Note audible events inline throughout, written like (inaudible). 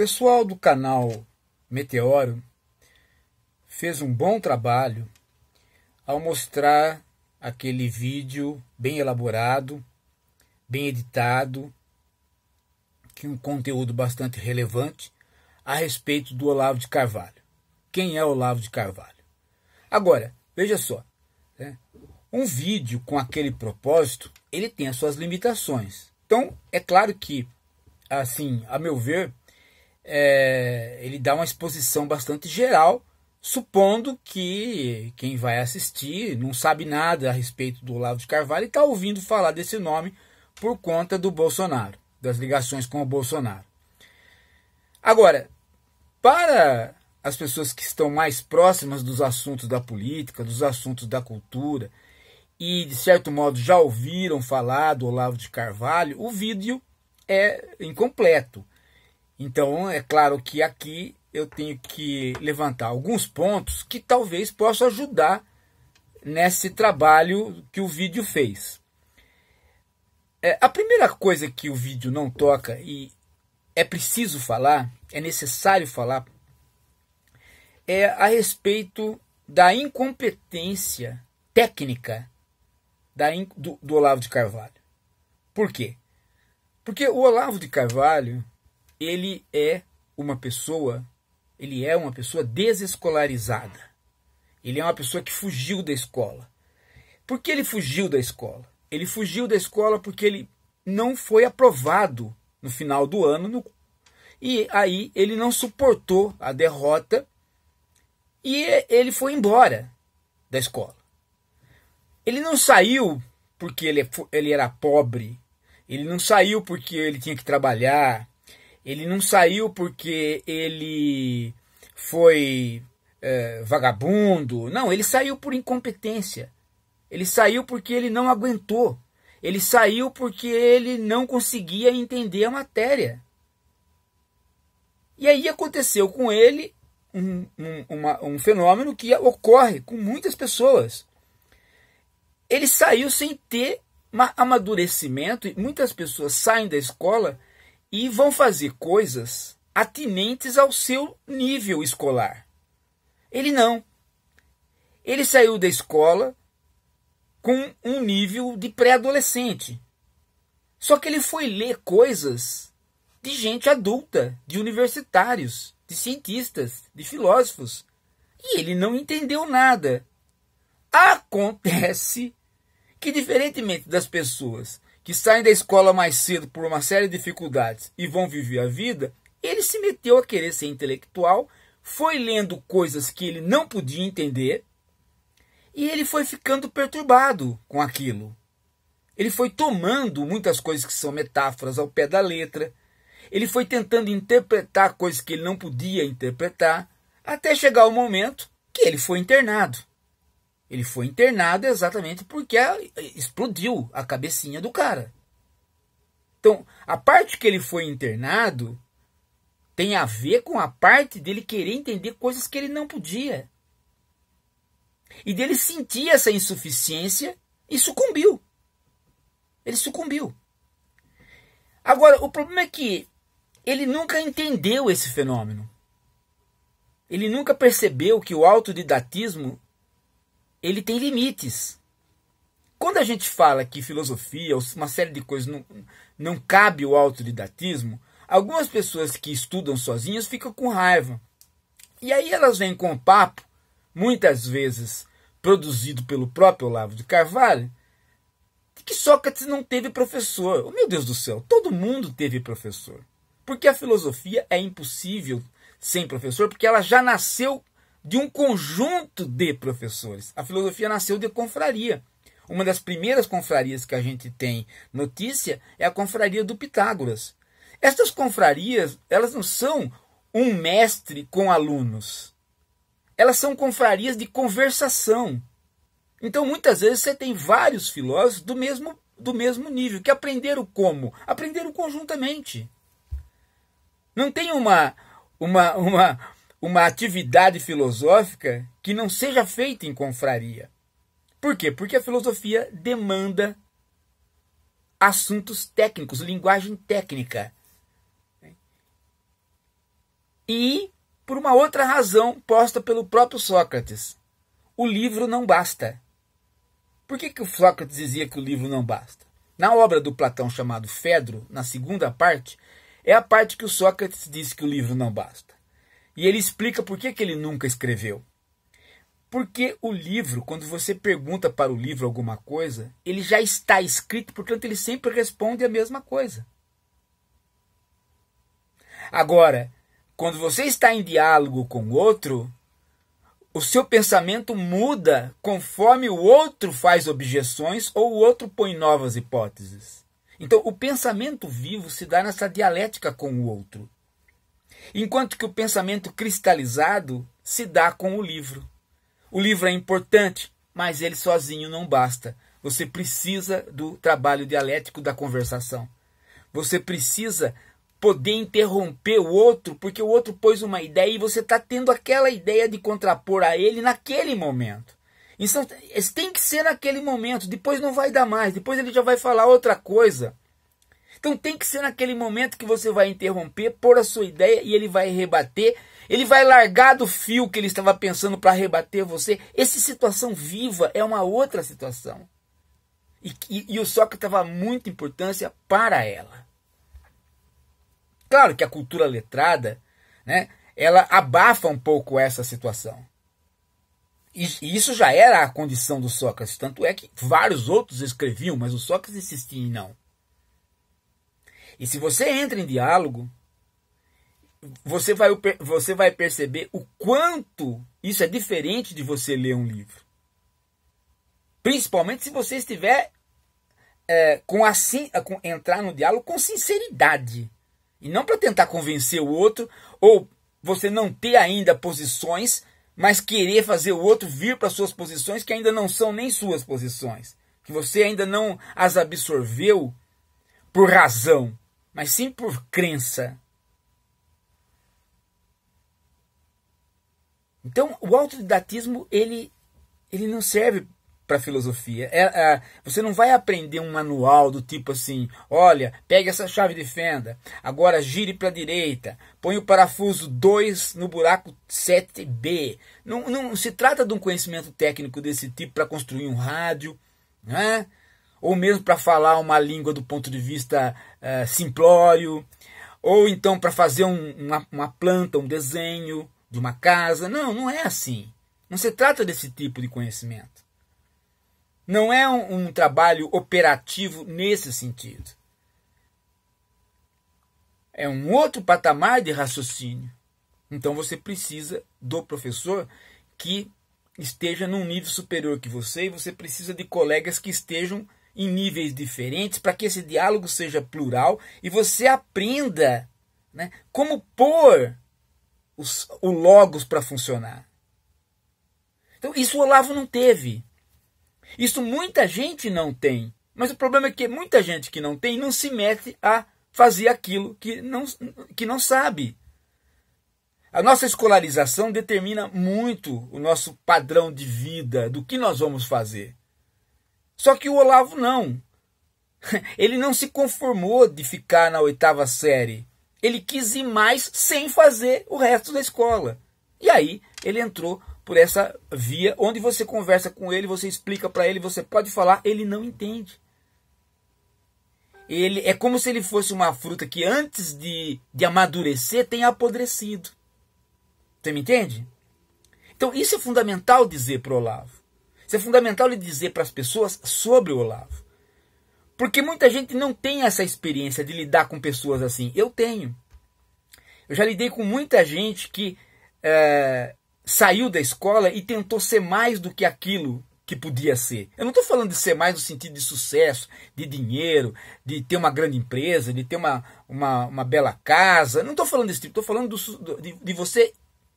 pessoal do canal Meteoro fez um bom trabalho ao mostrar aquele vídeo bem elaborado, bem editado, que um conteúdo bastante relevante a respeito do Olavo de Carvalho. Quem é Olavo de Carvalho? Agora, veja só, né? um vídeo com aquele propósito, ele tem as suas limitações. Então, é claro que, assim, a meu ver, é, ele dá uma exposição bastante geral, supondo que quem vai assistir não sabe nada a respeito do Olavo de Carvalho e está ouvindo falar desse nome por conta do Bolsonaro, das ligações com o Bolsonaro. Agora, para as pessoas que estão mais próximas dos assuntos da política, dos assuntos da cultura, e de certo modo já ouviram falar do Olavo de Carvalho, o vídeo é incompleto. Então, é claro que aqui eu tenho que levantar alguns pontos que talvez possam ajudar nesse trabalho que o vídeo fez. É, a primeira coisa que o vídeo não toca e é preciso falar, é necessário falar, é a respeito da incompetência técnica da, do, do Olavo de Carvalho. Por quê? Porque o Olavo de Carvalho ele é uma pessoa, ele é uma pessoa desescolarizada. Ele é uma pessoa que fugiu da escola. Por que ele fugiu da escola? Ele fugiu da escola porque ele não foi aprovado no final do ano no... e aí ele não suportou a derrota e ele foi embora da escola. Ele não saiu porque ele, é ele era pobre, ele não saiu porque ele tinha que trabalhar, ele não saiu porque ele foi é, vagabundo. Não, ele saiu por incompetência. Ele saiu porque ele não aguentou. Ele saiu porque ele não conseguia entender a matéria. E aí aconteceu com ele um, um, uma, um fenômeno que ocorre com muitas pessoas. Ele saiu sem ter amadurecimento, e muitas pessoas saem da escola e vão fazer coisas atinentes ao seu nível escolar. Ele não. Ele saiu da escola com um nível de pré-adolescente. Só que ele foi ler coisas de gente adulta, de universitários, de cientistas, de filósofos. E ele não entendeu nada. Acontece que, diferentemente das pessoas que saem da escola mais cedo por uma série de dificuldades e vão viver a vida, ele se meteu a querer ser intelectual, foi lendo coisas que ele não podia entender e ele foi ficando perturbado com aquilo. Ele foi tomando muitas coisas que são metáforas ao pé da letra, ele foi tentando interpretar coisas que ele não podia interpretar, até chegar o momento que ele foi internado. Ele foi internado exatamente porque explodiu a cabecinha do cara. Então, a parte que ele foi internado tem a ver com a parte dele querer entender coisas que ele não podia. E dele sentir essa insuficiência e sucumbiu. Ele sucumbiu. Agora, o problema é que ele nunca entendeu esse fenômeno. Ele nunca percebeu que o autodidatismo ele tem limites. Quando a gente fala que filosofia, uma série de coisas, não, não cabe o autodidatismo, algumas pessoas que estudam sozinhas ficam com raiva. E aí elas vêm com o papo, muitas vezes produzido pelo próprio Olavo de Carvalho, de que Sócrates não teve professor. Oh, meu Deus do céu, todo mundo teve professor. Porque a filosofia é impossível sem professor, porque ela já nasceu de um conjunto de professores. A filosofia nasceu de confraria. Uma das primeiras confrarias que a gente tem notícia é a confraria do Pitágoras. Estas confrarias, elas não são um mestre com alunos. Elas são confrarias de conversação. Então, muitas vezes você tem vários filósofos do mesmo do mesmo nível que aprenderam como, aprenderam conjuntamente. Não tem uma uma uma uma atividade filosófica que não seja feita em confraria. Por quê? Porque a filosofia demanda assuntos técnicos, linguagem técnica. E por uma outra razão posta pelo próprio Sócrates. O livro não basta. Por que, que o Sócrates dizia que o livro não basta? Na obra do Platão chamado Fedro, na segunda parte, é a parte que o Sócrates diz que o livro não basta. E ele explica por que, que ele nunca escreveu. Porque o livro, quando você pergunta para o livro alguma coisa, ele já está escrito, portanto ele sempre responde a mesma coisa. Agora, quando você está em diálogo com outro, o seu pensamento muda conforme o outro faz objeções ou o outro põe novas hipóteses. Então, o pensamento vivo se dá nessa dialética com o outro. Enquanto que o pensamento cristalizado se dá com o livro. O livro é importante, mas ele sozinho não basta. Você precisa do trabalho dialético da conversação. Você precisa poder interromper o outro, porque o outro pôs uma ideia e você está tendo aquela ideia de contrapor a ele naquele momento. Então, tem que ser naquele momento, depois não vai dar mais, depois ele já vai falar outra coisa. Então tem que ser naquele momento que você vai interromper, pôr a sua ideia e ele vai rebater. Ele vai largar do fio que ele estava pensando para rebater você. Essa situação viva é uma outra situação. E, e, e o Sócrates dava muita importância para ela. Claro que a cultura letrada, né, ela abafa um pouco essa situação. E, e isso já era a condição do Sócrates, tanto é que vários outros escreviam, mas o Sócrates insistia em não. E se você entra em diálogo, você vai, você vai perceber o quanto isso é diferente de você ler um livro. Principalmente se você estiver é, com assim, com, entrar no diálogo com sinceridade. E não para tentar convencer o outro, ou você não ter ainda posições, mas querer fazer o outro vir para suas posições que ainda não são nem suas posições. Que você ainda não as absorveu por razão mas sim por crença. Então, o autodidatismo ele, ele não serve para filosofia. É, é, você não vai aprender um manual do tipo assim: olha, pegue essa chave de fenda, agora gire para a direita, põe o parafuso 2 no buraco 7B. Não, não se trata de um conhecimento técnico desse tipo para construir um rádio, né? ou mesmo para falar uma língua do ponto de vista eh, simplório, ou então para fazer um, uma, uma planta, um desenho de uma casa. Não, não é assim. Não se trata desse tipo de conhecimento. Não é um, um trabalho operativo nesse sentido. É um outro patamar de raciocínio. Então você precisa do professor que esteja num nível superior que você e você precisa de colegas que estejam em níveis diferentes, para que esse diálogo seja plural e você aprenda né, como pôr os, o Logos para funcionar. Então, isso o Olavo não teve. Isso muita gente não tem. Mas o problema é que muita gente que não tem não se mete a fazer aquilo que não, que não sabe. A nossa escolarização determina muito o nosso padrão de vida, do que nós vamos fazer. Só que o Olavo não. (laughs) Ele não se conformou de ficar na oitava série. Ele quis ir mais sem fazer o resto da escola. E aí ele entrou por essa via onde você conversa com ele, você explica para ele, você pode falar, ele não entende. Ele é como se ele fosse uma fruta que antes de, de amadurecer tem apodrecido. Você me entende? Então isso é fundamental dizer para o Olavo. Isso é fundamental ele dizer para as pessoas sobre o Olavo. Porque muita gente não tem essa experiência de lidar com pessoas assim. Eu tenho. Eu já lidei com muita gente que é, saiu da escola e tentou ser mais do que aquilo que podia ser. Eu não estou falando de ser mais no sentido de sucesso, de dinheiro, de ter uma grande empresa, de ter uma, uma, uma bela casa. Não estou falando desse tipo. Estou falando do, de, de você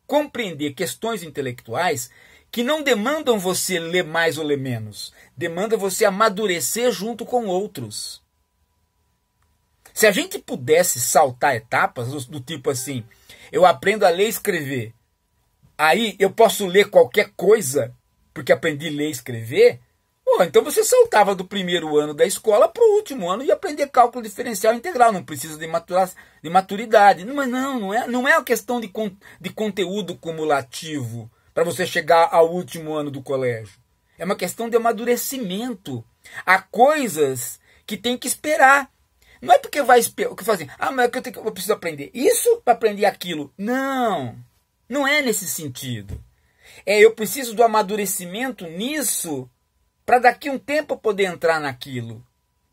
compreender questões intelectuais que não demandam você ler mais ou ler menos, demanda você amadurecer junto com outros. Se a gente pudesse saltar etapas do, do tipo assim, eu aprendo a ler e escrever, aí eu posso ler qualquer coisa porque aprendi a ler e escrever, Pô, então você saltava do primeiro ano da escola para o último ano e aprender cálculo diferencial integral, não precisa de, matura, de maturidade. Mas não, não é, não é a questão de, de conteúdo cumulativo, para você chegar ao último ano do colégio. É uma questão de amadurecimento. Há coisas que tem que esperar. Não é porque vai esperar. O que fazem? Assim, ah, mas é que eu, tenho, eu preciso aprender isso para aprender aquilo. Não. Não é nesse sentido. É eu preciso do amadurecimento nisso para daqui um tempo eu poder entrar naquilo.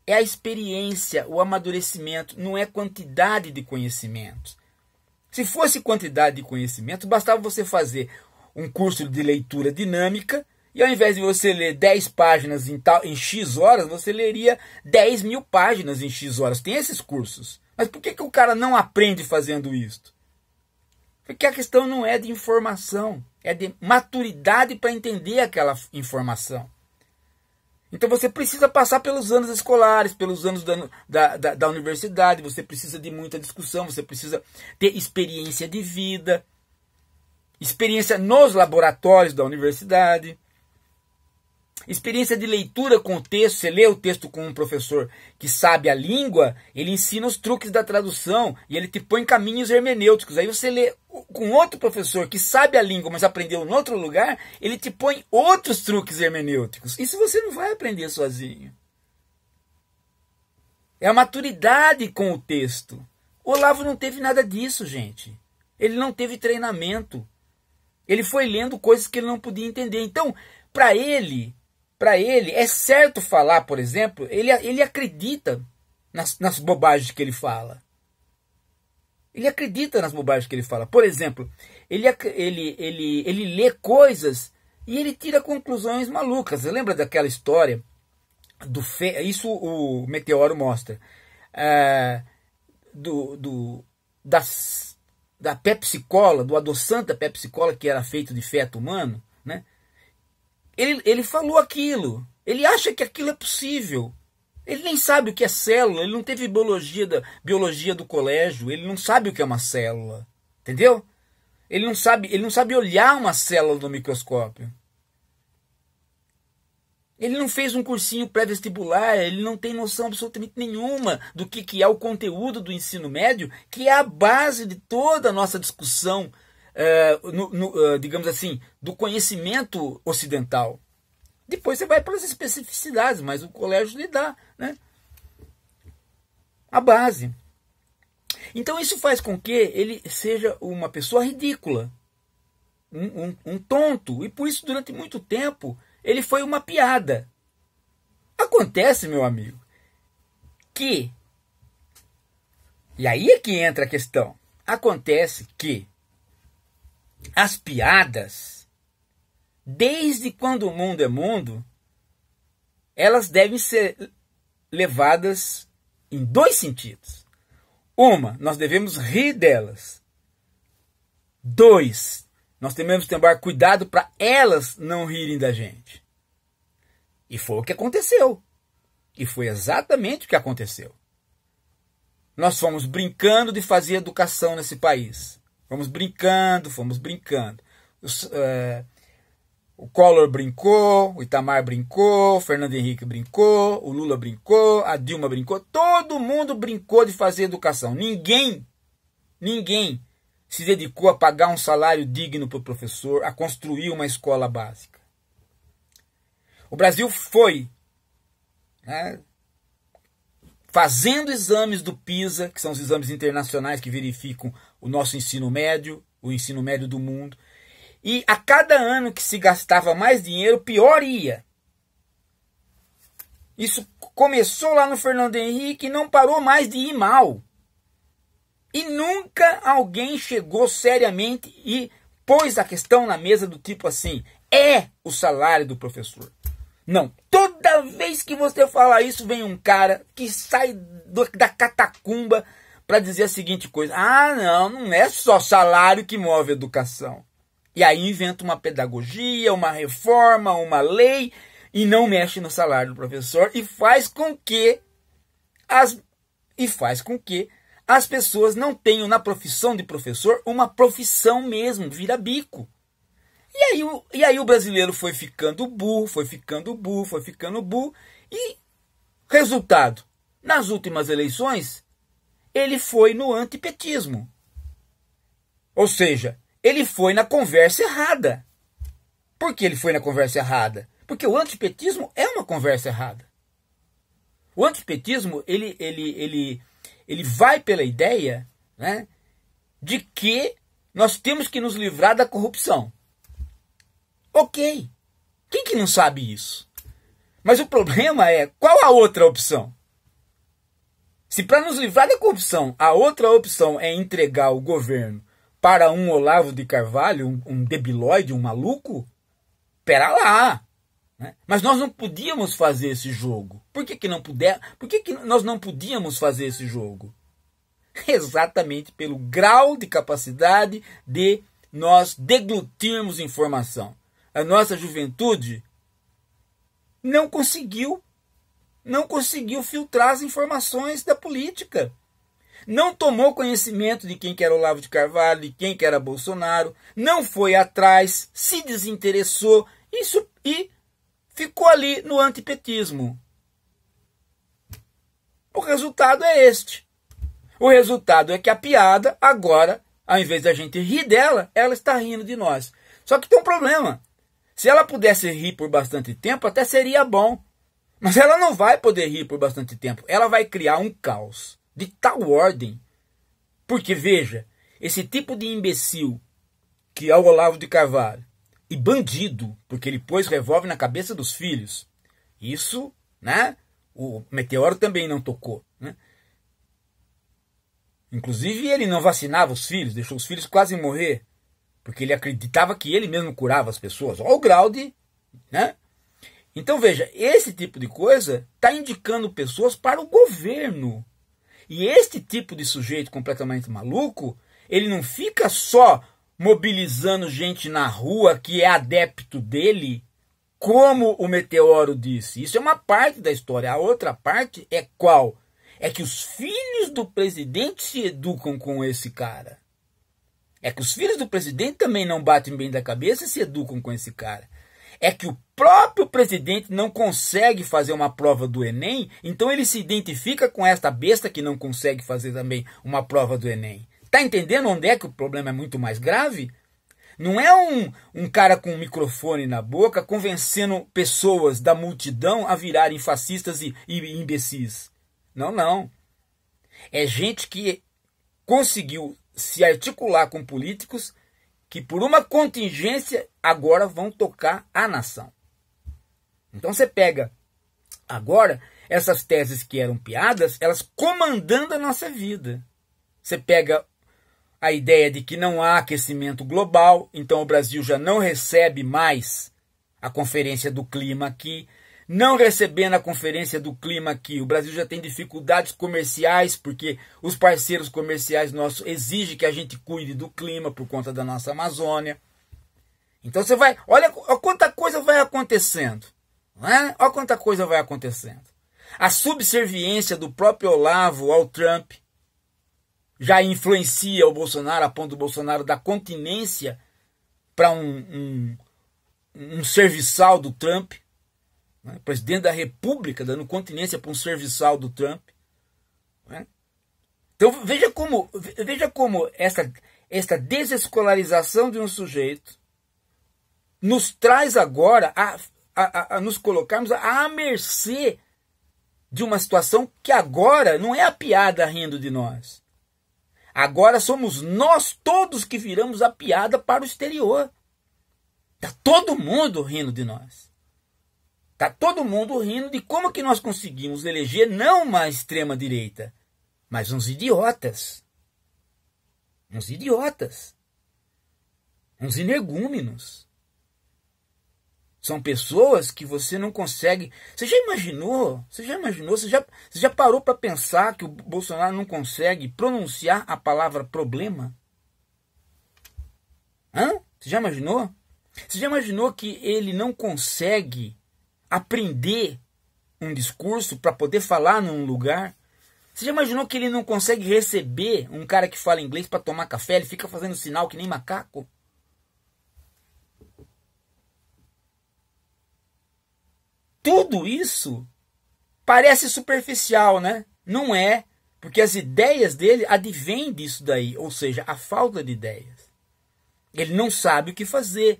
É a experiência, o amadurecimento, não é quantidade de conhecimento. Se fosse quantidade de conhecimento, bastava você fazer um curso de leitura dinâmica, e ao invés de você ler 10 páginas em, tal, em X horas, você leria 10 mil páginas em X horas. Tem esses cursos. Mas por que, que o cara não aprende fazendo isso? Porque a questão não é de informação, é de maturidade para entender aquela informação. Então você precisa passar pelos anos escolares, pelos anos da, da, da, da universidade, você precisa de muita discussão, você precisa ter experiência de vida experiência nos laboratórios da universidade, experiência de leitura com o texto. Você lê o texto com um professor que sabe a língua, ele ensina os truques da tradução e ele te põe caminhos hermenêuticos. Aí você lê com outro professor que sabe a língua, mas aprendeu em outro lugar, ele te põe outros truques hermenêuticos. Isso você não vai aprender sozinho. É a maturidade com o texto. O Olavo não teve nada disso, gente. Ele não teve treinamento. Ele foi lendo coisas que ele não podia entender. Então, para ele, para ele é certo falar, por exemplo, ele, ele acredita nas, nas bobagens que ele fala. Ele acredita nas bobagens que ele fala. Por exemplo, ele, ele, ele, ele lê coisas e ele tira conclusões malucas. Você lembra daquela história do fe... isso o meteoro mostra é, do, do das da Pepsi Cola, do adoçante da Pepsi Cola, que era feito de feto humano, né? ele, ele falou aquilo. Ele acha que aquilo é possível. Ele nem sabe o que é célula, ele não teve biologia, da, biologia do colégio, ele não sabe o que é uma célula. Entendeu? Ele não sabe, ele não sabe olhar uma célula no microscópio. Ele não fez um cursinho pré-vestibular, ele não tem noção absolutamente nenhuma do que, que é o conteúdo do ensino médio, que é a base de toda a nossa discussão, uh, no, no, uh, digamos assim, do conhecimento ocidental. Depois você vai para as especificidades, mas o colégio lhe dá né? a base. Então isso faz com que ele seja uma pessoa ridícula, um, um, um tonto, e por isso durante muito tempo ele foi uma piada. Acontece, meu amigo, que. E aí é que entra a questão. Acontece que as piadas, desde quando o mundo é mundo, elas devem ser levadas em dois sentidos. Uma, nós devemos rir delas. Dois, nós temos que tomar cuidado para elas não rirem da gente. E foi o que aconteceu. E foi exatamente o que aconteceu. Nós fomos brincando de fazer educação nesse país. Fomos brincando, fomos brincando. Os, é, o Collor brincou, o Itamar brincou, o Fernando Henrique brincou, o Lula brincou, a Dilma brincou. Todo mundo brincou de fazer educação. Ninguém, ninguém se dedicou a pagar um salário digno para o professor, a construir uma escola básica. O Brasil foi né, fazendo exames do PISA, que são os exames internacionais que verificam o nosso ensino médio, o ensino médio do mundo. E a cada ano que se gastava mais dinheiro, pior ia. Isso começou lá no Fernando Henrique e não parou mais de ir mal. E nunca alguém chegou seriamente e pôs a questão na mesa do tipo assim: é o salário do professor. Não. Toda vez que você fala isso, vem um cara que sai do, da catacumba para dizer a seguinte coisa: ah, não, não é só salário que move a educação. E aí inventa uma pedagogia, uma reforma, uma lei e não mexe no salário do professor e faz com que as e faz com que as pessoas não tenham na profissão de professor uma profissão mesmo, vira bico. E aí, o, e aí o brasileiro foi ficando burro, foi ficando burro, foi ficando burro. E resultado, nas últimas eleições, ele foi no antipetismo. Ou seja, ele foi na conversa errada. Por que ele foi na conversa errada? Porque o antipetismo é uma conversa errada. O antipetismo, ele, ele, ele ele vai pela ideia né, de que nós temos que nos livrar da corrupção. Ok. Quem que não sabe isso? Mas o problema é qual a outra opção? Se para nos livrar da corrupção, a outra opção é entregar o governo para um Olavo de Carvalho, um, um debilóide, um maluco, pera lá. Né? Mas nós não podíamos fazer esse jogo. Por que, que não puder? Por que, que nós não podíamos fazer esse jogo? (laughs) Exatamente pelo grau de capacidade de nós deglutirmos informação. A nossa juventude não conseguiu não conseguiu filtrar as informações da política. Não tomou conhecimento de quem que era Olavo de Carvalho, de quem que era Bolsonaro, não foi atrás, se desinteressou isso, e ficou ali no antipetismo. O resultado é este. O resultado é que a piada, agora, ao invés da gente rir dela, ela está rindo de nós. Só que tem um problema. Se ela pudesse rir por bastante tempo, até seria bom. Mas ela não vai poder rir por bastante tempo. Ela vai criar um caos de tal ordem. Porque, veja, esse tipo de imbecil que é o Olavo de Carvalho, e bandido, porque ele pôs revólver na cabeça dos filhos. Isso, né? O meteoro também não tocou. Né? Inclusive, ele não vacinava os filhos, deixou os filhos quase morrer, porque ele acreditava que ele mesmo curava as pessoas. Olha o grau de. Né? Então, veja, esse tipo de coisa está indicando pessoas para o governo. E este tipo de sujeito completamente maluco, ele não fica só mobilizando gente na rua que é adepto dele, como o meteoro disse. Isso é uma parte da história. A outra parte é qual? É que os filhos do presidente se educam com esse cara. É que os filhos do presidente também não batem bem da cabeça e se educam com esse cara. É que o próprio presidente não consegue fazer uma prova do Enem, então ele se identifica com esta besta que não consegue fazer também uma prova do Enem. Tá entendendo onde é que o problema é muito mais grave? Não é um, um cara com um microfone na boca convencendo pessoas da multidão a virarem fascistas e, e imbecis. Não, não. É gente que conseguiu se articular com políticos que, por uma contingência, agora vão tocar a nação. Então você pega agora essas teses que eram piadas, elas comandando a nossa vida. Você pega a ideia de que não há aquecimento global, então o Brasil já não recebe mais a Conferência do Clima aqui. Não recebendo a Conferência do Clima aqui, o Brasil já tem dificuldades comerciais, porque os parceiros comerciais nossos exigem que a gente cuide do clima por conta da nossa Amazônia. Então você vai, olha, olha quanta coisa vai acontecendo. Né? Olha quanta coisa vai acontecendo. A subserviência do próprio Olavo ao Trump, já influencia o Bolsonaro a ponto do Bolsonaro dar continência para um, um, um, serviçal do Trump, né? presidente da República dando continência para um serviçal do Trump. Né? Então veja como, veja como essa, essa desescolarização de um sujeito nos traz agora a, a, a nos colocarmos à mercê de uma situação que agora não é a piada rindo de nós. Agora somos nós todos que viramos a piada para o exterior. Tá todo mundo rindo de nós. Tá todo mundo rindo de como que nós conseguimos eleger não uma extrema direita, mas uns idiotas. Uns idiotas. Uns energúmenos. São pessoas que você não consegue. Você já imaginou? Você já imaginou? Você já, você já parou para pensar que o Bolsonaro não consegue pronunciar a palavra problema? Hã? Você já imaginou? Você já imaginou que ele não consegue aprender um discurso para poder falar num lugar? Você já imaginou que ele não consegue receber um cara que fala inglês para tomar café? Ele fica fazendo sinal que nem macaco? tudo isso parece superficial, né? Não é, porque as ideias dele advêm disso daí, ou seja, a falta de ideias. Ele não sabe o que fazer.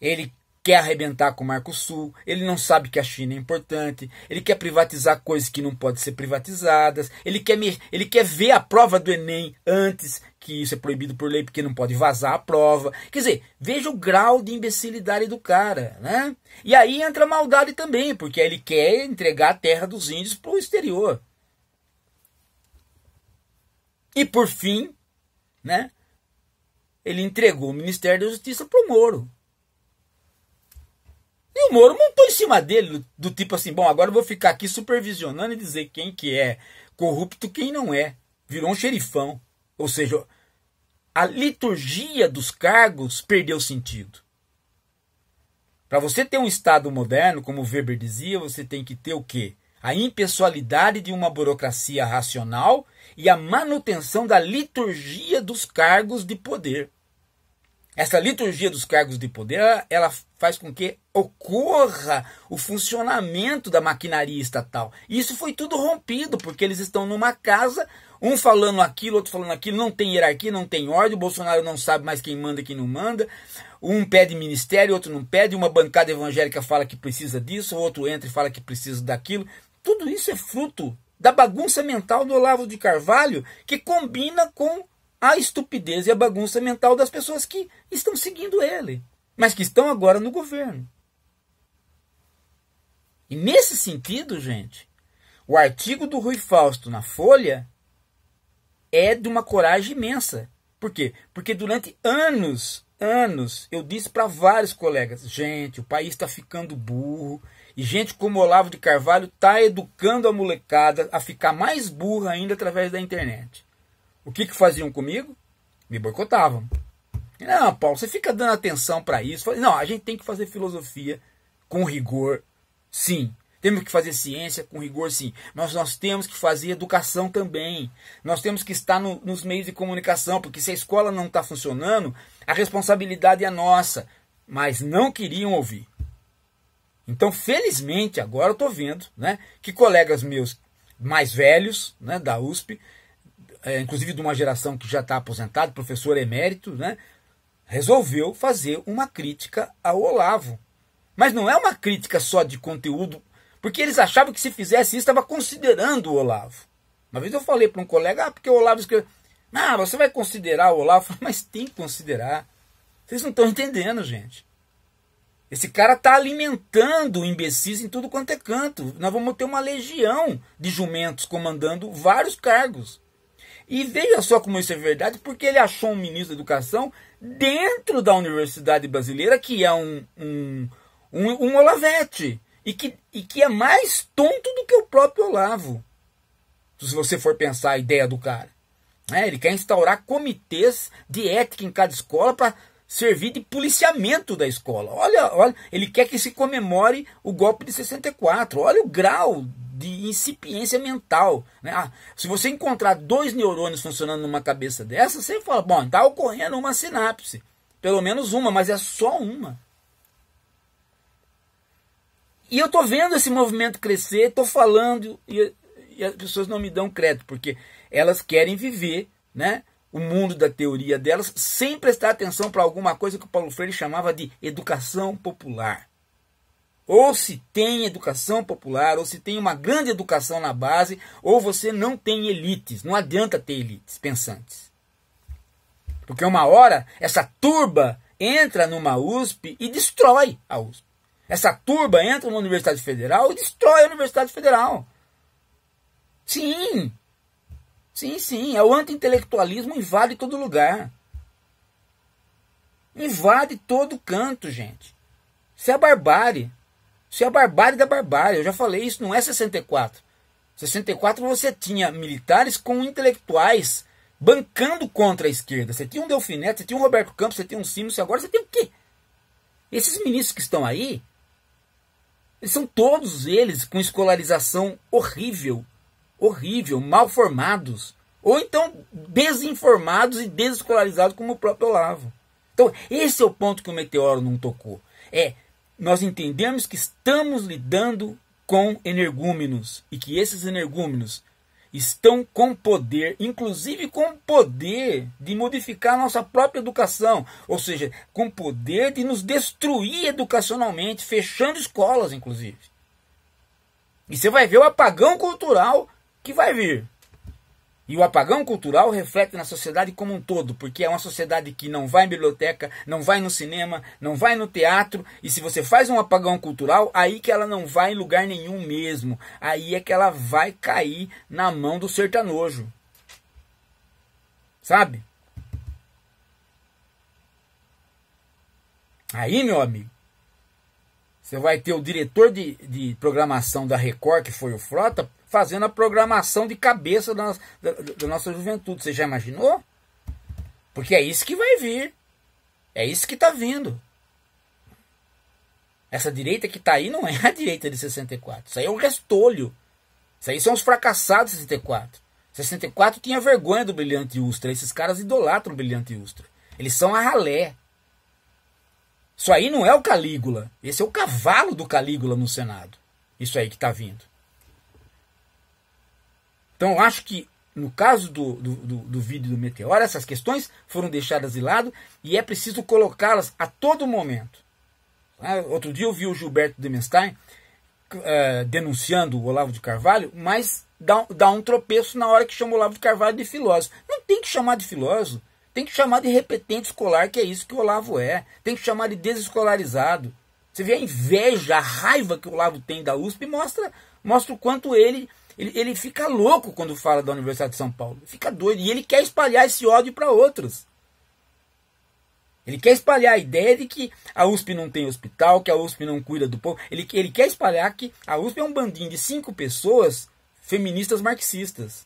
Ele quer arrebentar com o Marco Sul, ele não sabe que a China é importante, ele quer privatizar coisas que não podem ser privatizadas, ele quer, me, ele quer ver a prova do Enem antes que isso é proibido por lei porque não pode vazar a prova. Quer dizer, veja o grau de imbecilidade do cara, né? E aí entra a maldade também, porque ele quer entregar a terra dos índios para o exterior. E por fim, né? Ele entregou o Ministério da Justiça para o Moro o Moro montou em cima dele, do tipo assim, bom, agora eu vou ficar aqui supervisionando e dizer quem que é corrupto, quem não é. Virou um xerifão. Ou seja, a liturgia dos cargos perdeu sentido. Para você ter um Estado moderno, como Weber dizia, você tem que ter o quê? A impessoalidade de uma burocracia racional e a manutenção da liturgia dos cargos de poder. Essa liturgia dos cargos de poder, ela faz com que ocorra o funcionamento da maquinaria estatal. Isso foi tudo rompido, porque eles estão numa casa, um falando aquilo, outro falando aquilo, não tem hierarquia, não tem ordem, o Bolsonaro não sabe mais quem manda e quem não manda. Um pede ministério, outro não pede, uma bancada evangélica fala que precisa disso, outro entra e fala que precisa daquilo. Tudo isso é fruto da bagunça mental do Olavo de Carvalho, que combina com a estupidez e a bagunça mental das pessoas que estão seguindo ele, mas que estão agora no governo. E nesse sentido, gente, o artigo do Rui Fausto na Folha é de uma coragem imensa. Por quê? Porque durante anos, anos, eu disse para vários colegas: gente, o país está ficando burro. E gente como Olavo de Carvalho está educando a molecada a ficar mais burra ainda através da internet. O que, que faziam comigo? Me boicotavam. Não, Paulo, você fica dando atenção para isso. Não, a gente tem que fazer filosofia com rigor, sim. Temos que fazer ciência com rigor, sim. Mas nós temos que fazer educação também. Nós temos que estar no, nos meios de comunicação, porque se a escola não está funcionando, a responsabilidade é nossa. Mas não queriam ouvir. Então, felizmente, agora eu estou vendo né, que colegas meus mais velhos né, da USP é, inclusive de uma geração que já está aposentado, professor emérito, né, resolveu fazer uma crítica ao Olavo. Mas não é uma crítica só de conteúdo, porque eles achavam que se fizesse isso estava considerando o Olavo. Uma vez eu falei para um colega, ah, porque o Olavo escreveu. Ah, você vai considerar o Olavo? Falei, Mas tem que considerar. Vocês não estão entendendo, gente. Esse cara está alimentando imbecis em tudo quanto é canto. Nós vamos ter uma legião de jumentos comandando vários cargos. E veja só como isso é verdade, porque ele achou um ministro da educação dentro da Universidade Brasileira, que é um, um, um, um Olavete, e que, e que é mais tonto do que o próprio Olavo, se você for pensar a ideia do cara. É, ele quer instaurar comitês de ética em cada escola para servir de policiamento da escola. Olha, olha, ele quer que se comemore o golpe de 64. Olha o grau de incipiência mental. Né? Ah, se você encontrar dois neurônios funcionando numa cabeça dessa, você fala, bom, está ocorrendo uma sinapse. Pelo menos uma, mas é só uma. E eu estou vendo esse movimento crescer, estou falando, e, e as pessoas não me dão crédito, porque elas querem viver né, o mundo da teoria delas sem prestar atenção para alguma coisa que o Paulo Freire chamava de educação popular. Ou se tem educação popular, ou se tem uma grande educação na base, ou você não tem elites. Não adianta ter elites pensantes. Porque uma hora essa turba entra numa USP e destrói a USP. Essa turba entra numa Universidade Federal e destrói a Universidade Federal. Sim, Sim, sim, é o anti-intelectualismo invade todo lugar. Invade todo canto, gente. Isso é barbárie. Isso é a barbárie da barbárie. Eu já falei, isso não é 64. 64 você tinha militares com intelectuais bancando contra a esquerda. Você tinha um Delfinete, você tinha um Roberto Campos, você tinha um e agora você tem o quê? Esses ministros que estão aí, eles são todos eles com escolarização horrível, horrível, mal formados, ou então desinformados e desescolarizados como o próprio Olavo. Então, esse é o ponto que o meteoro não tocou. É nós entendemos que estamos lidando com energúmenos e que esses energúmenos estão com poder, inclusive com poder de modificar nossa própria educação, ou seja, com poder de nos destruir educacionalmente, fechando escolas, inclusive. E você vai ver o apagão cultural que vai vir. E o apagão cultural reflete na sociedade como um todo, porque é uma sociedade que não vai em biblioteca, não vai no cinema, não vai no teatro, e se você faz um apagão cultural, aí que ela não vai em lugar nenhum mesmo. Aí é que ela vai cair na mão do sertanojo. Sabe? Aí, meu amigo, você vai ter o diretor de, de programação da Record, que foi o Frota, fazendo a programação de cabeça da, da, da nossa juventude. Você já imaginou? Porque é isso que vai vir. É isso que está vindo. Essa direita que está aí não é a direita de 64. Isso aí é um restolho. Isso aí são os fracassados de 64. 64 tinha vergonha do brilhante Ustra. Esses caras idolatram o brilhante Ustra. Eles são a ralé. Isso aí não é o Calígula. Esse é o cavalo do Calígula no Senado. Isso aí que está vindo. Então, acho que no caso do, do, do, do vídeo do meteoro, essas questões foram deixadas de lado e é preciso colocá-las a todo momento. Ah, outro dia eu vi o Gilberto Demenstein uh, denunciando o Olavo de Carvalho, mas dá, dá um tropeço na hora que chama o Olavo de Carvalho de filósofo. Não tem que chamar de filósofo, tem que chamar de repetente escolar, que é isso que o Olavo é. Tem que chamar de desescolarizado. Você vê a inveja, a raiva que o Olavo tem da USP mostra, mostra o quanto ele ele, ele fica louco quando fala da Universidade de São Paulo. Fica doido. E ele quer espalhar esse ódio para outros. Ele quer espalhar a ideia de que a USP não tem hospital, que a USP não cuida do povo. Ele, ele quer espalhar que a USP é um bandinho de cinco pessoas feministas marxistas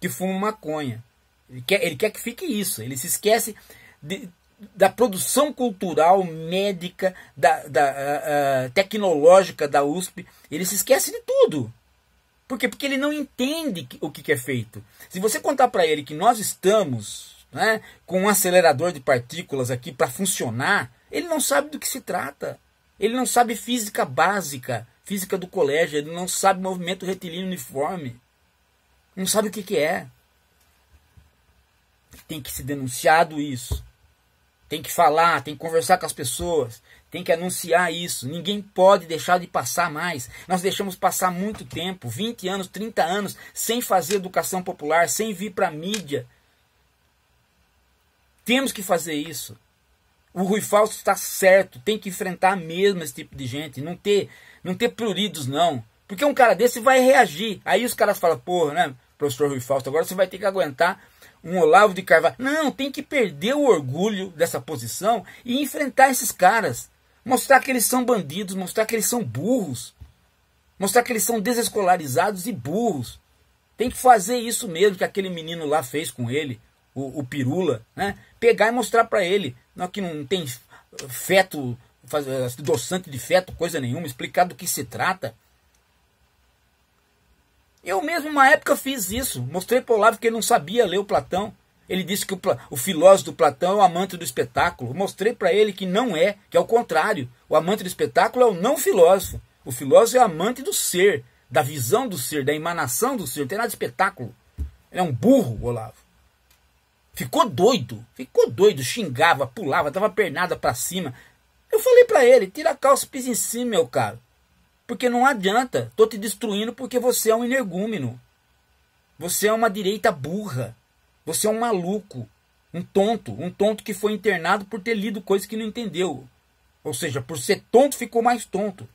que fumam maconha. Ele quer, ele quer que fique isso. Ele se esquece de, da produção cultural, médica, da, da uh, uh, tecnológica da USP. Ele se esquece de tudo. Por quê? Porque ele não entende o que, que é feito. Se você contar para ele que nós estamos né, com um acelerador de partículas aqui para funcionar, ele não sabe do que se trata. Ele não sabe física básica, física do colégio, ele não sabe movimento retilíneo uniforme. Não sabe o que, que é. Tem que ser denunciado isso. Tem que falar, tem que conversar com as pessoas tem que anunciar isso. Ninguém pode deixar de passar mais. Nós deixamos passar muito tempo 20 anos, 30 anos sem fazer educação popular, sem vir para a mídia. Temos que fazer isso. O Rui Fausto está certo, tem que enfrentar mesmo esse tipo de gente, não ter, não ter pruridos não. Porque um cara desse vai reagir. Aí os caras falam, porra, né, professor Rui Fausto, agora você vai ter que aguentar um Olavo de Carvalho. Não, tem que perder o orgulho dessa posição e enfrentar esses caras. Mostrar que eles são bandidos, mostrar que eles são burros. Mostrar que eles são desescolarizados e burros. Tem que fazer isso mesmo que aquele menino lá fez com ele, o, o Pirula, né? Pegar e mostrar para ele, não que não tem feto, faz, eh, doçante de feto, coisa nenhuma, explicar do que se trata. Eu mesmo, uma época, fiz isso. Mostrei para o Olavo que ele não sabia ler o Platão. Ele disse que o, o filósofo Platão é o amante do espetáculo. mostrei para ele que não é, que é o contrário. O amante do espetáculo é o não filósofo. O filósofo é o amante do ser, da visão do ser, da emanação do ser. Não tem nada de espetáculo. Ele é um burro, Olavo. Ficou doido, ficou doido, xingava, pulava, dava pernada para cima. Eu falei para ele, tira a calça e pisa em cima, meu caro. Porque não adianta, tô te destruindo porque você é um energúmeno. Você é uma direita burra. Você é um maluco, um tonto, um tonto que foi internado por ter lido coisas que não entendeu. Ou seja, por ser tonto ficou mais tonto.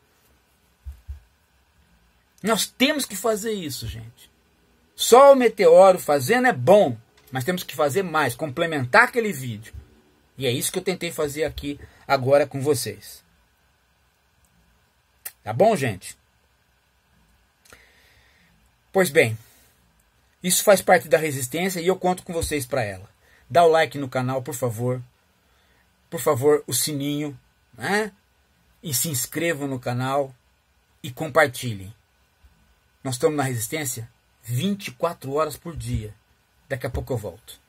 Nós temos que fazer isso, gente. Só o meteoro fazendo é bom, mas temos que fazer mais, complementar aquele vídeo. E é isso que eu tentei fazer aqui agora com vocês. Tá bom, gente? Pois bem, isso faz parte da resistência e eu conto com vocês para ela. Dá o like no canal, por favor. Por favor, o sininho, né? E se inscrevam no canal e compartilhem. Nós estamos na resistência 24 horas por dia. Daqui a pouco eu volto.